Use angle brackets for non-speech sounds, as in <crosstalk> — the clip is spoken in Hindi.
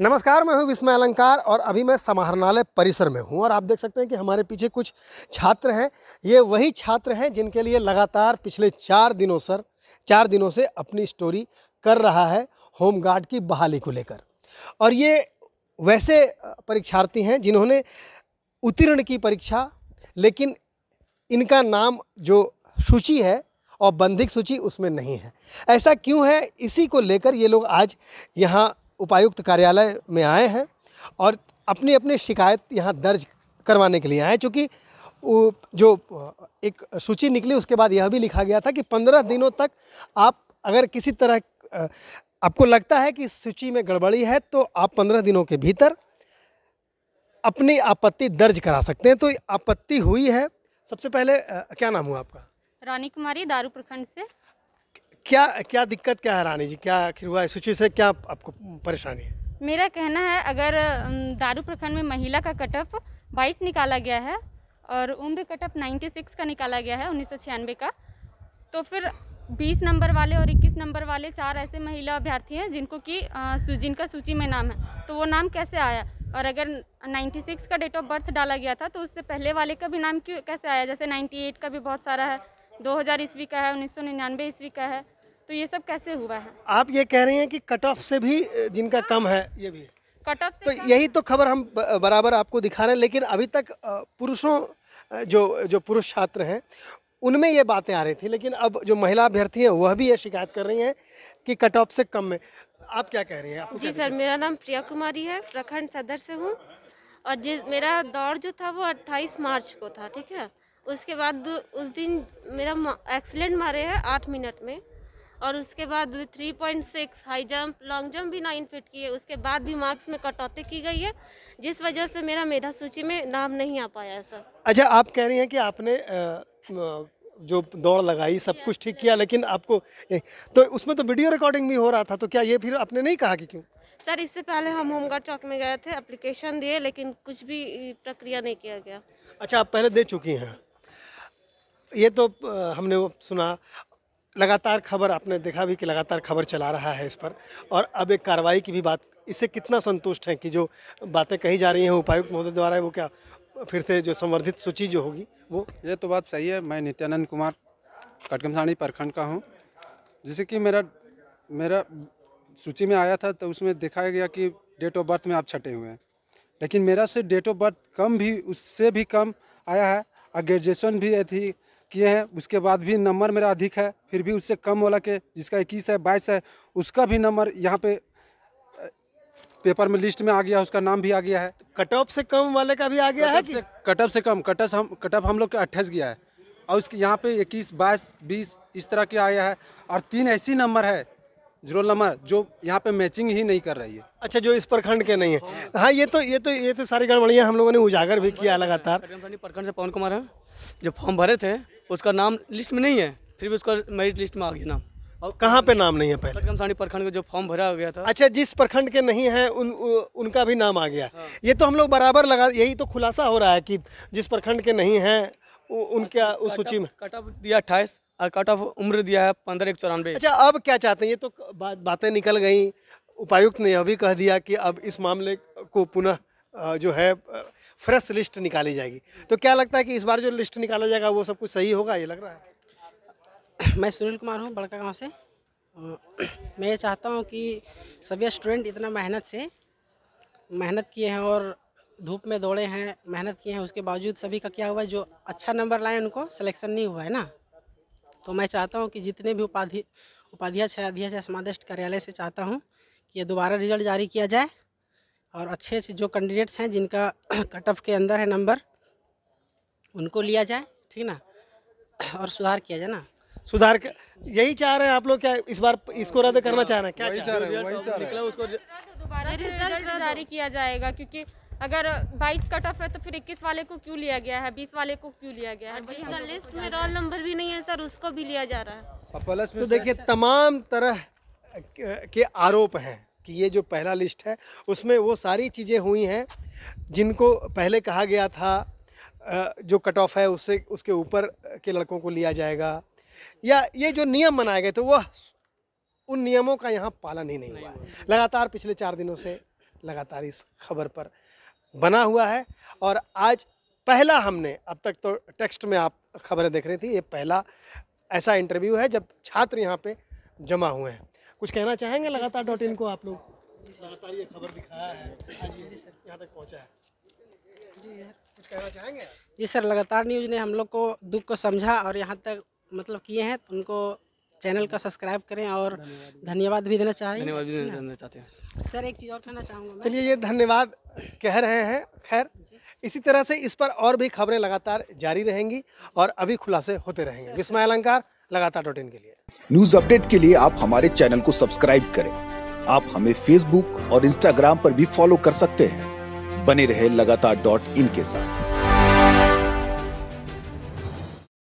नमस्कार मैं हूं विस्मय अलंकार और अभी मैं समाहरणालय परिसर में हूं और आप देख सकते हैं कि हमारे पीछे कुछ छात्र हैं ये वही छात्र हैं जिनके लिए लगातार पिछले चार दिनों सर चार दिनों से अपनी स्टोरी कर रहा है होमगार्ड की बहाली को लेकर और ये वैसे परीक्षार्थी हैं जिन्होंने उत्तीर्ण की परीक्षा लेकिन इनका नाम जो सूची है और बंधिक सूची उसमें नहीं है ऐसा क्यों है इसी को लेकर ये लोग आज यहाँ उपायुक्त कार्यालय में आए हैं और अपनी अपनी शिकायत यहाँ दर्ज करवाने के लिए आए हैं चूँकि जो एक सूची निकली उसके बाद यह भी लिखा गया था कि पंद्रह दिनों तक आप अगर किसी तरह आपको लगता है कि इस सूची में गड़बड़ी है तो आप पंद्रह दिनों के भीतर अपनी आपत्ति दर्ज करा सकते हैं तो आपत्ति हुई है सबसे पहले क्या नाम हुआ आपका रानी कुमारी दारू प्रखंड से क्या क्या दिक्कत क्या है रानी जी क्या आखिर हुआ है सूची से क्या आपको परेशानी है मेरा कहना है अगर दारू प्रखंड में महिला का कटअप बाईस निकाला गया है और उम्र कटअप 96 का निकाला गया है उन्नीस का तो फिर 20 नंबर वाले और 21 नंबर वाले चार ऐसे महिला अभ्यर्थी हैं जिनको कि जिनका सूची में नाम है तो वो नाम कैसे आया और अगर 96 का डेट ऑफ बर्थ डाला गया था तो उससे पहले वाले का भी नाम क्यों कैसे आया जैसे 98 का भी बहुत सारा है 2000 हज़ार ईस्वी का है उन्नीस सौ ईस्वी का है तो ये सब कैसे हुआ है आप ये कह रहे हैं कि कट ऑफ से भी जिनका हाँ। कम है ये भी कट ऑफ तो यही तो खबर हम बराबर आपको दिखा रहे हैं लेकिन अभी तक पुरुषों जो जो पुरुष छात्र हैं उनमें ये बातें आ रही थी लेकिन अब जो महिला अभ्यर्थी हैं वह भी ये शिकायत कर रही हैं कि कट ऑफ से कम में आप क्या कह रही हैं जी सर मेरा नाम प्रिया कुमारी है प्रखंड सदर से हूँ और जिस मेरा दौड़ जो था वो 28 मार्च को था ठीक है उसके बाद उस दिन मेरा एक्सीडेंट मारे है आठ मिनट में और उसके बाद three point six high jump long jump भी नाइन फिट की है उसके बाद भी मार्क्स में कटौती की गई है जिस वजह से मेरा मेधा सूची में नाम नहीं आ पाया सर अच्छा आप कह रही हैं कि आपने जो दौड़ लगाई सब कुछ ठीक किया लेकिन आपको तो उसमें तो वीडियो रिकॉर्डिंग भी हो रहा था तो क्या ये फिर आपने नहीं कहा कि क्यों सर इससे पहले हम होमगार्ड चौक में गए थे अप्लीकेशन दिए लेकिन कुछ भी प्रक्रिया नहीं किया गया अच्छा आप पहले दे चुकी हैं ये तो हमने वो सुना लगातार खबर आपने देखा भी कि लगातार खबर चला रहा है इस पर और अब एक कार्रवाई की भी बात इससे कितना संतुष्ट हैं कि जो बातें कही जा रही हैं उपायुक्त महोदय द्वारा वो क्या फिर से जो संवर्धित सूची जो होगी वो ये तो बात सही है मैं नित्यानंद कुमार कटकमसाणी प्रखंड का हूँ जैसे कि मेरा मेरा सूची में आया था तो उसमें दिखाया गया कि डेट ऑफ बर्थ में आप छटे हुए हैं लेकिन मेरा से डेट ऑफ बर्थ कम भी उससे भी कम आया है और ग्रेजुएसन भी थी किए हैं उसके बाद भी नंबर मेरा अधिक है फिर भी उससे कम वाला के जिसका इक्कीस है बाईस है उसका भी नंबर यहाँ पे पेपर में लिस्ट में आ गया उसका नाम भी आ गया है कट ऑफ से कम वाले का भी आ गया है कट ऑफ से कम कट हम कट ऑफ हम लोग का अट्ठाईस गया है और उसके यहाँ पे इक्कीस बाईस बीस इस तरह के आया है और तीन ऐसी नंबर है जीरो नंबर जो यहाँ पे मैचिंग ही नहीं कर रही है अच्छा जो इस प्रखंड के नहीं है हाँ ये तो ये तो ये तो सारी गड़बड़ियाँ हम लोगों ने उजागर भी किया लगातार प्रखंड से पवन कुमार है जो फॉर्म भरे थे उसका नाम लिस्ट में नहीं है फिर भी उसका मेरिट लिस्ट में आ गया नाम और कहाँ पे नाम नहीं है पहले कटकमसानी प्रखंड का जो फॉर्म भरा गया था अच्छा जिस प्रखंड के नहीं है उन उ, उनका भी नाम आ गया हाँ। ये तो हम लोग बराबर लगा यही तो खुलासा हो रहा है कि जिस प्रखंड के नहीं है उनका अच्छा, उस सूची में कट ऑफ दिया अट्ठाईस और कट ऑफ उम्र दिया है पंद्रह एक चौरानवे अच्छा अब क्या चाहते हैं ये तो बातें निकल गई उपायुक्त ने यह भी कह दिया कि अब इस मामले को पुनः जो है फ्रेश लिस्ट निकाली जाएगी तो क्या लगता है कि इस बार जो लिस्ट निकाला जाएगा वो सब कुछ सही होगा ये लग रहा है मैं सुनील कुमार हूँ बड़का गाँव से मैं ये चाहता हूँ कि सभी स्टूडेंट इतना मेहनत से मेहनत किए हैं और धूप में दौड़े हैं मेहनत किए हैं उसके बावजूद सभी का क्या हुआ जो अच्छा नंबर लाए उनको सिलेक्शन नहीं हुआ है ना तो मैं चाहता हूँ कि जितने भी उपाधि उपाध्याय अध्यक्ष समादिष्ट कार्यालय से चाहता हूँ कि ये दोबारा रिजल्ट जारी किया जाए और अच्छे अच्छे जो कैंडिडेट्स हैं जिनका कट <clears throat> ऑफ के अंदर है नंबर उनको लिया जाए ठीक ना और सुधार किया जाए ना सुधार कर यही चाह रहे हैं आप लोग क्या इस बार इसको रद्द करना चाह रहे हैं क्या चाह रहे हैं उसको रिजल्ट जारी किया जाएगा क्योंकि अगर 22 कट ऑफ है तो फिर 21 वाले को क्यों लिया गया है 20 वाले को क्यों लिया गया है जिसका लिस्ट में रोल नंबर भी नहीं है सर उसको भी लिया जा रहा है तो देखिए तमाम तरह के आरोप हैं कि ये जो पहला लिस्ट है उसमें वो सारी चीज़ें हुई हैं जिनको पहले कहा गया था जो कट ऑफ है उससे उसके ऊपर के लड़कों को लिया जाएगा या ये जो नियम बनाए गए थे वह उन नियमों का यहाँ पालन ही नहीं हुआ है लगातार पिछले चार दिनों से लगातार इस खबर पर बना हुआ है और आज पहला हमने अब तक तो टेक्स्ट में आप खबरें देख रही थी ये पहला ऐसा इंटरव्यू है जब छात्र यहाँ पे जमा हुए हैं कुछ कहना चाहेंगे लगातार डॉट इन को आप लोग लगातार ये खबर दिखाया है आज ये यहाँ तक पहुँचा है कुछ कहना चाहेंगे जी सर लगातार न्यूज़ ने हम लोग को दुख को समझा और यहाँ तक मतलब किए हैं उनको चैनल का सब्सक्राइब करें और धन्यवाद भी देना चाहेंगे धन्यवाद भी देना चाहते हैं हाँ। सर एक चीज़ और कहना चाहूँगा चलिए ये धन्यवाद कह रहे हैं खैर इसी तरह से इस पर और भी खबरें लगातार जारी रहेंगी और अभी खुलासे होते रहेंगे विस्मय अलंकार लगातार डॉट के लिए न्यूज अपडेट के लिए आप हमारे चैनल को सब्सक्राइब करें आप हमें फेसबुक और इंस्टाग्राम पर भी फॉलो कर सकते हैं बने रहे लगातार डॉट इन के साथ